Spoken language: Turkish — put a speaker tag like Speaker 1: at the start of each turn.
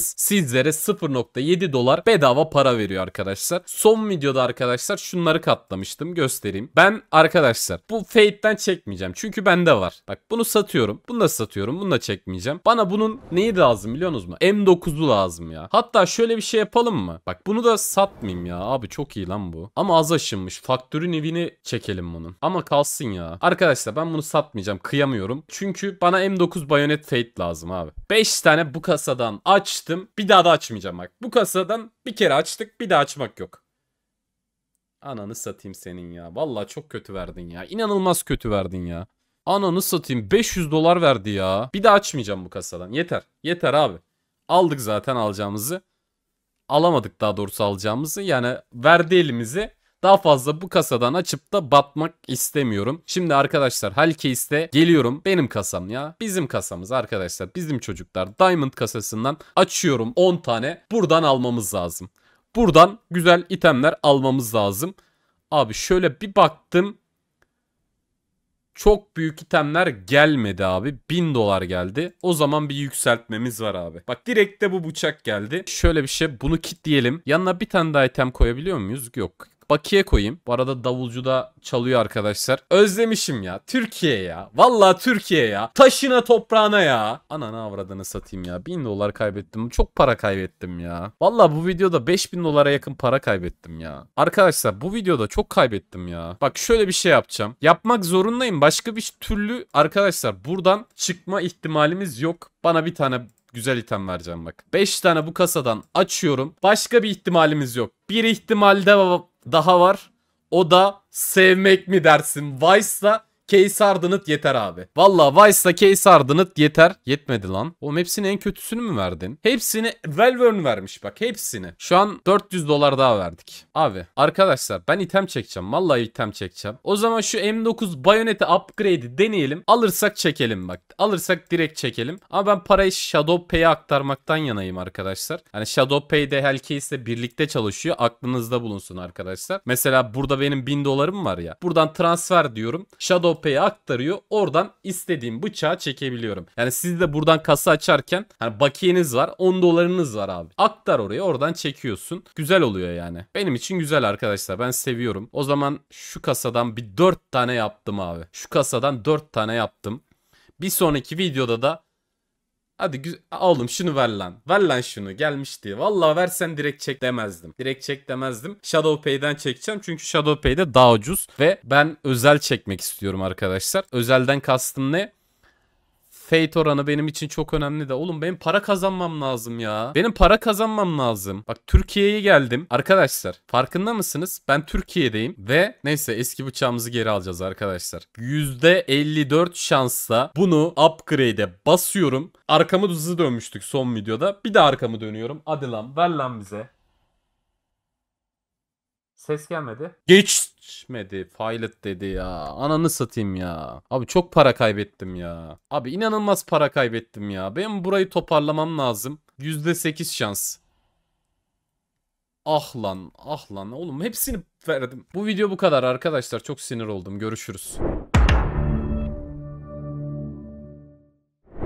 Speaker 1: alırsanız sizlere 0.7 dolar bedava para veriyor arkadaşlar. Son videoda arkadaşlar şunları katlamıştım göstereyim. Ben arkadaşlar bu Fate'den çekmeyeceğim. Çünkü bende var. Bak bunu satıyorum. Bunu da satıyorum. Bunu da çekmeyeceğim. Bana bunun neyi lazım biliyorsunuz mu? M9'u lazım ya. Hatta şöyle bir şey yapalım mı? Bak bunu da satmayayım ya. Abi çok iyi lan bu. Ama az aşınmış. Faktörün evini çekelim bunun. Ama kalsın ya. Arkadaşlar ben bunu satmayacağım. Kıyamıyorum. Çünkü bana M9 Bayonet Fate lazım abi. 5 tane bu kasadan açtım açtım. Bir daha da açmayacağım bak. Bu kasadan bir kere açtık bir daha açmak yok. Ananı satayım senin ya. Vallahi çok kötü verdin ya. İnanılmaz kötü verdin ya. Ananı satayım 500 dolar verdi ya. Bir daha açmayacağım bu kasadan. Yeter. Yeter abi. Aldık zaten alacağımızı. Alamadık daha doğrusu alacağımızı. Yani verdi elimizi. Daha fazla bu kasadan açıp da batmak istemiyorum. Şimdi arkadaşlar Halkeis'te geliyorum. Benim kasam ya. Bizim kasamız arkadaşlar. Bizim çocuklar. Diamond kasasından açıyorum 10 tane. Buradan almamız lazım. Buradan güzel itemler almamız lazım. Abi şöyle bir baktım. Çok büyük itemler gelmedi abi. 1000 dolar geldi. O zaman bir yükseltmemiz var abi. Bak direkt de bu bıçak geldi. Şöyle bir şey bunu kitleyelim. Yanına bir tane daha item koyabiliyor muyuz? Yok. Baki'ye koyayım. Bu arada davulcu da çalıyor arkadaşlar. Özlemişim ya. Türkiye ya. Valla Türkiye ya. Taşına toprağına ya. Ananı avradını satayım ya. 1000 dolar kaybettim. Çok para kaybettim ya. Valla bu videoda 5000 dolara yakın para kaybettim ya. Arkadaşlar bu videoda çok kaybettim ya. Bak şöyle bir şey yapacağım. Yapmak zorundayım. Başka bir türlü arkadaşlar buradan çıkma ihtimalimiz yok. Bana bir tane güzel item vereceğim bak. 5 tane bu kasadan açıyorum. Başka bir ihtimalimiz yok. Bir ihtimalde daha var. O da sevmek mi dersin? Vice'la Case Ardınıt yeter abi. Valla Vice'da Case Ardınıt yeter. Yetmedi lan. Oğlum hepsini en kötüsünü mü verdin? Hepsini Valvern vermiş bak hepsini. Şu an 400 dolar daha verdik. Abi arkadaşlar ben item çekeceğim. Valla item çekeceğim. O zaman şu M9 Bayonet'e upgrade'i deneyelim. Alırsak çekelim bak. Alırsak direkt çekelim. Ama ben parayı Shadow Pay'e aktarmaktan yanayım arkadaşlar. Hani Shadow Pay'de Hellcase'le birlikte çalışıyor. Aklınızda bulunsun arkadaşlar. Mesela burada benim 1000 dolarım var ya. Buradan transfer diyorum. Shadow sopaya aktarıyor. Oradan istediğim bıçağı çekebiliyorum. Yani siz de buradan kasa açarken hani bakiyeniz var 10 dolarınız var abi. Aktar oraya oradan çekiyorsun. Güzel oluyor yani. Benim için güzel arkadaşlar ben seviyorum. O zaman şu kasadan bir 4 tane yaptım abi. Şu kasadan 4 tane yaptım. Bir sonraki videoda da Hadi oğlum şunu ver lan. Ver lan şunu gelmişti. Valla versen direkt çek demezdim. Direkt çek demezdim. Shadow Pay'den çekeceğim. Çünkü Shadow Pay'de daha ucuz. Ve ben özel çekmek istiyorum arkadaşlar. Özelden kastım ne? Fate oranı benim için çok önemli de. Oğlum benim para kazanmam lazım ya. Benim para kazanmam lazım. Bak Türkiye'ye geldim. Arkadaşlar farkında mısınız? Ben Türkiye'deyim ve neyse eski bıçağımızı geri alacağız arkadaşlar. %54 şansla bunu upgrade'e basıyorum. Arkamı hızlı dönmüştük son videoda. Bir de arkamı dönüyorum. Hadi lan ver lan bize. Ses gelmedi. Geçmedi. Pilot dedi ya. Ananı satayım ya. Abi çok para kaybettim ya. Abi inanılmaz para kaybettim ya. Benim burayı toparlamam lazım. %8 şans. Ah lan ah lan oğlum hepsini verdim. Bu video bu kadar arkadaşlar. Çok sinir oldum. Görüşürüz.